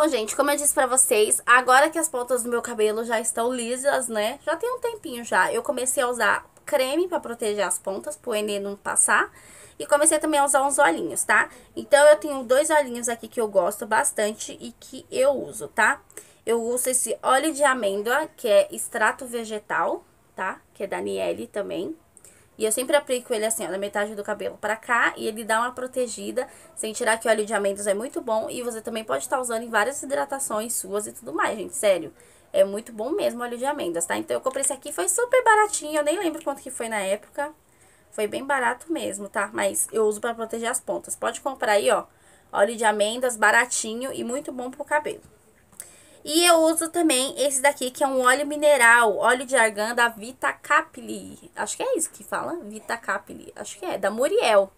Bom, então, gente, como eu disse pra vocês, agora que as pontas do meu cabelo já estão lisas, né? Já tem um tempinho já. Eu comecei a usar creme pra proteger as pontas, pro Enê não passar. E comecei também a usar uns olhinhos, tá? Então, eu tenho dois olhinhos aqui que eu gosto bastante e que eu uso, tá? Eu uso esse óleo de amêndoa, que é extrato vegetal, tá? Que é da Niele também. E eu sempre aplico ele assim, ó, na metade do cabelo pra cá, e ele dá uma protegida, sem tirar que o óleo de amêndoas é muito bom, e você também pode estar tá usando em várias hidratações suas e tudo mais, gente, sério. É muito bom mesmo o óleo de amêndoas, tá? Então eu comprei esse aqui, foi super baratinho, eu nem lembro quanto que foi na época. Foi bem barato mesmo, tá? Mas eu uso pra proteger as pontas. Pode comprar aí, ó, óleo de amêndoas baratinho e muito bom pro cabelo. E eu uso também esse daqui, que é um óleo mineral, óleo de argan da Vita Capli. Acho que é isso que fala, Vita Capli. Acho que é, da Muriel,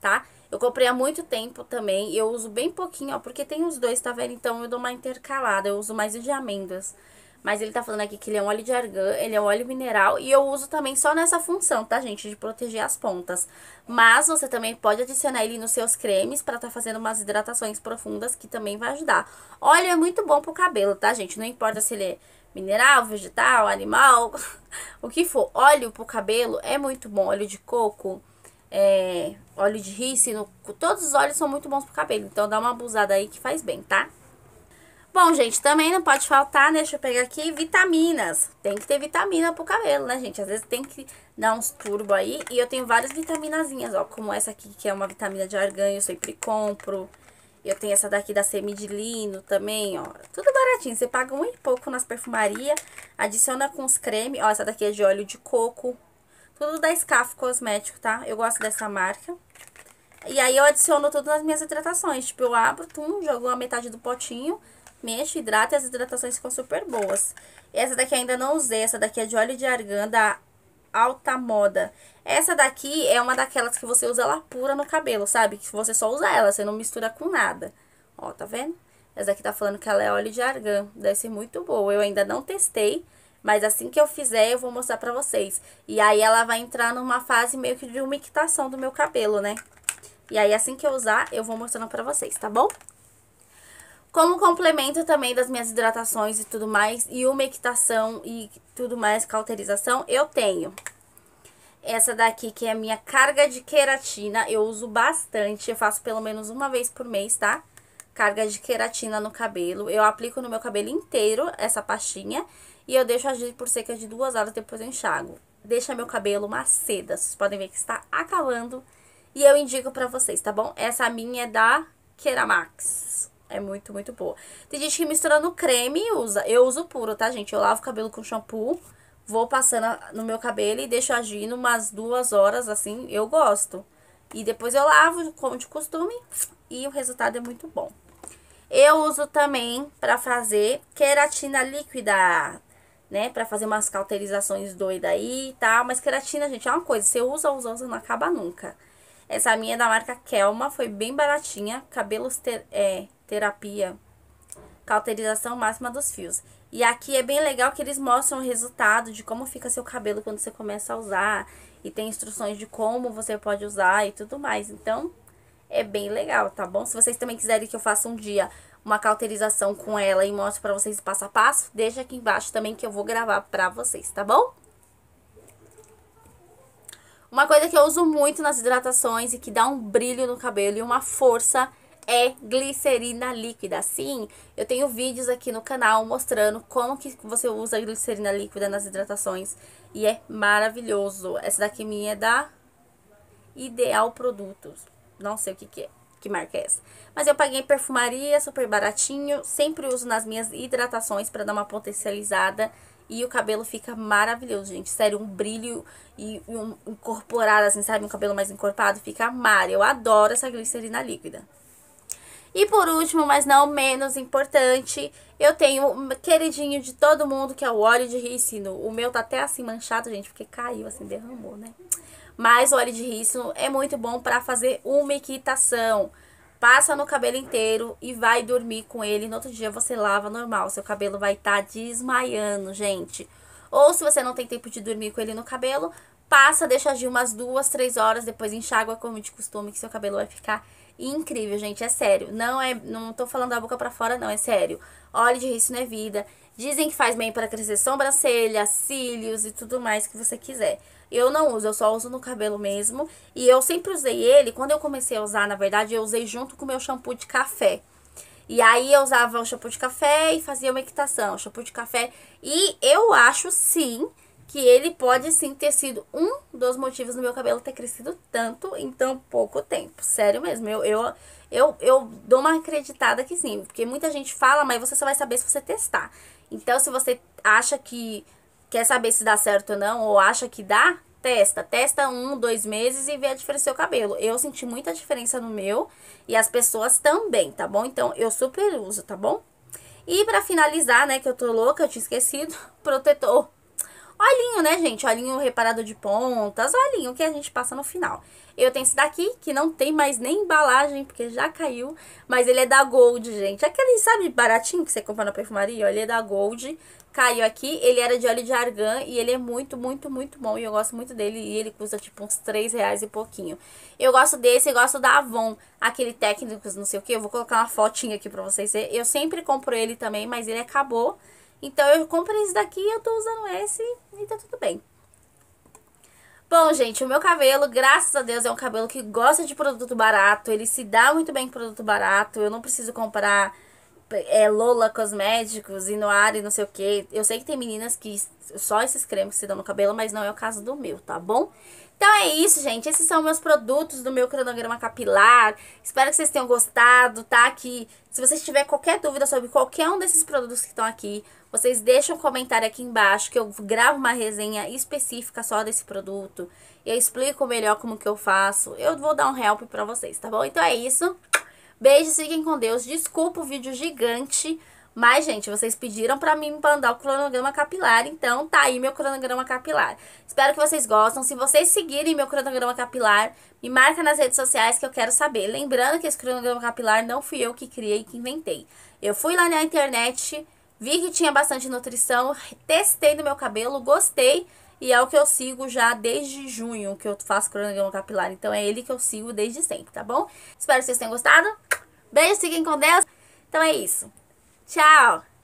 tá? Eu comprei há muito tempo também, eu uso bem pouquinho, ó, porque tem os dois, tá vendo? Então eu dou uma intercalada, eu uso mais o de amêndoas. Mas ele tá falando aqui que ele é um óleo de argan, ele é um óleo mineral e eu uso também só nessa função, tá, gente? De proteger as pontas. Mas você também pode adicionar ele nos seus cremes pra tá fazendo umas hidratações profundas que também vai ajudar. Óleo é muito bom pro cabelo, tá, gente? Não importa se ele é mineral, vegetal, animal, o que for. Óleo pro cabelo é muito bom, óleo de coco, é, óleo de rícino, todos os óleos são muito bons pro cabelo. Então dá uma abusada aí que faz bem, tá? Bom, gente, também não pode faltar, né? deixa eu pegar aqui, vitaminas. Tem que ter vitamina pro cabelo, né, gente? Às vezes tem que dar uns turbo aí. E eu tenho várias vitaminazinhas, ó, como essa aqui, que é uma vitamina de argan, eu sempre compro. Eu tenho essa daqui da semidilino também, ó. Tudo baratinho, você paga um e pouco nas perfumarias, adiciona com os cremes. Ó, essa daqui é de óleo de coco. Tudo da Scaf Cosmético, tá? Eu gosto dessa marca. E aí eu adiciono tudo nas minhas hidratações. Tipo, eu abro, tum, jogo a metade do potinho mexe, hidrata e as hidratações ficam super boas. Essa daqui ainda não usei, essa daqui é de óleo de argan da Alta Moda. Essa daqui é uma daquelas que você usa ela pura no cabelo, sabe? Que você só usa ela, você não mistura com nada. Ó, tá vendo? Essa daqui tá falando que ela é óleo de argan, deve ser muito boa. Eu ainda não testei, mas assim que eu fizer, eu vou mostrar pra vocês. E aí ela vai entrar numa fase meio que de umectação do meu cabelo, né? E aí assim que eu usar, eu vou mostrando pra vocês, tá bom? Como complemento também das minhas hidratações e tudo mais, e umectação e tudo mais, cauterização, eu tenho essa daqui que é a minha carga de queratina. Eu uso bastante, eu faço pelo menos uma vez por mês, tá? Carga de queratina no cabelo. Eu aplico no meu cabelo inteiro essa pastinha e eu deixo agir por cerca de duas horas, depois eu enxago. Deixa meu cabelo uma seda, vocês podem ver que está acabando. E eu indico pra vocês, tá bom? Essa minha é da Keramax. É muito, muito boa. Tem gente que mistura no creme e usa. Eu uso puro, tá, gente? Eu lavo o cabelo com shampoo, vou passando no meu cabelo e deixo agindo umas duas horas, assim, eu gosto. E depois eu lavo, como de costume, e o resultado é muito bom. Eu uso também pra fazer queratina líquida, né? Pra fazer umas cauterizações doidas aí e tal. Mas queratina, gente, é uma coisa, você usa, usa, usa, não acaba nunca. Essa minha é da marca Kelma, foi bem baratinha. Cabelos ter, é, terapia, cauterização máxima dos fios. E aqui é bem legal que eles mostram o resultado de como fica seu cabelo quando você começa a usar. E tem instruções de como você pode usar e tudo mais. Então, é bem legal, tá bom? Se vocês também quiserem que eu faça um dia uma cauterização com ela e mostre pra vocês passo a passo, deixa aqui embaixo também que eu vou gravar pra vocês, tá bom? Uma coisa que eu uso muito nas hidratações e que dá um brilho no cabelo e uma força é glicerina líquida. Sim, eu tenho vídeos aqui no canal mostrando como que você usa glicerina líquida nas hidratações e é maravilhoso. Essa daqui minha é da Ideal Produtos. Não sei o que que é, que marca é essa. Mas eu paguei perfumaria, super baratinho, sempre uso nas minhas hidratações para dar uma potencializada e o cabelo fica maravilhoso, gente. Sério, um brilho e um incorporar, assim, sabe? Um cabelo mais encorpado fica mar Eu adoro essa glicerina líquida. E por último, mas não menos importante, eu tenho um queridinho de todo mundo, que é o óleo de rícino. O meu tá até assim manchado, gente, porque caiu, assim, derramou, né? Mas o óleo de rícino é muito bom pra fazer uma equitação passa no cabelo inteiro e vai dormir com ele. No outro dia você lava normal, seu cabelo vai estar tá desmaiando, gente. Ou se você não tem tempo de dormir com ele no cabelo, Passa, deixa agir umas duas, três horas, depois enxágua como de costume, que seu cabelo vai ficar incrível, gente. É sério. Não é. Não tô falando da boca para fora, não. É sério. Óleo de riço não é vida. Dizem que faz bem para crescer sobrancelha, cílios e tudo mais que você quiser. Eu não uso, eu só uso no cabelo mesmo. E eu sempre usei ele, quando eu comecei a usar, na verdade, eu usei junto com o meu shampoo de café. E aí eu usava o shampoo de café e fazia uma equitação, shampoo de café. E eu acho sim que ele pode sim ter sido um dos motivos do meu cabelo ter crescido tanto em tão pouco tempo. Sério mesmo, eu, eu, eu, eu dou uma acreditada que sim, porque muita gente fala, mas você só vai saber se você testar. Então, se você acha que quer saber se dá certo ou não, ou acha que dá, testa. Testa um, dois meses e vê a diferença do seu cabelo. Eu senti muita diferença no meu e as pessoas também, tá bom? Então, eu super uso, tá bom? E pra finalizar, né, que eu tô louca, eu tinha esquecido, protetor Olhinho, né, gente? Olhinho reparado de pontas, olhinho que a gente passa no final. Eu tenho esse daqui, que não tem mais nem embalagem, porque já caiu, mas ele é da Gold, gente. Aquele, sabe, baratinho que você compra na perfumaria? Ele é da Gold, caiu aqui, ele era de óleo de argan e ele é muito, muito, muito bom e eu gosto muito dele e ele custa, tipo, uns 3 reais e pouquinho. Eu gosto desse, e gosto da Avon, aquele técnico, não sei o que, eu vou colocar uma fotinha aqui pra vocês verem. Eu sempre compro ele também, mas ele acabou... Então, eu comprei esse daqui, eu tô usando esse e tá tudo bem. Bom, gente, o meu cabelo, graças a Deus, é um cabelo que gosta de produto barato. Ele se dá muito bem com produto barato. Eu não preciso comprar é, Lola Cosméticos e Noir e não sei o que. Eu sei que tem meninas que só esses cremes que se dão no cabelo, mas não é o caso do meu, tá bom? Então é isso, gente. Esses são meus produtos do meu cronograma capilar. Espero que vocês tenham gostado, tá? Que se vocês tiverem qualquer dúvida sobre qualquer um desses produtos que estão aqui, vocês deixam um comentário aqui embaixo que eu gravo uma resenha específica só desse produto. Eu explico melhor como que eu faço. Eu vou dar um help pra vocês, tá bom? Então é isso. Beijos, fiquem com Deus. Desculpa o vídeo gigante. Mas, gente, vocês pediram para mim mandar o cronograma capilar, então tá aí meu cronograma capilar. Espero que vocês gostam. Se vocês seguirem meu cronograma capilar, me marca nas redes sociais que eu quero saber. Lembrando que esse cronograma capilar não fui eu que criei, que inventei. Eu fui lá na internet, vi que tinha bastante nutrição, testei no meu cabelo, gostei e é o que eu sigo já desde junho, que eu faço cronograma capilar. Então é ele que eu sigo desde sempre, tá bom? Espero que vocês tenham gostado. Beijo, fiquem com Deus. Então é isso. Tchau!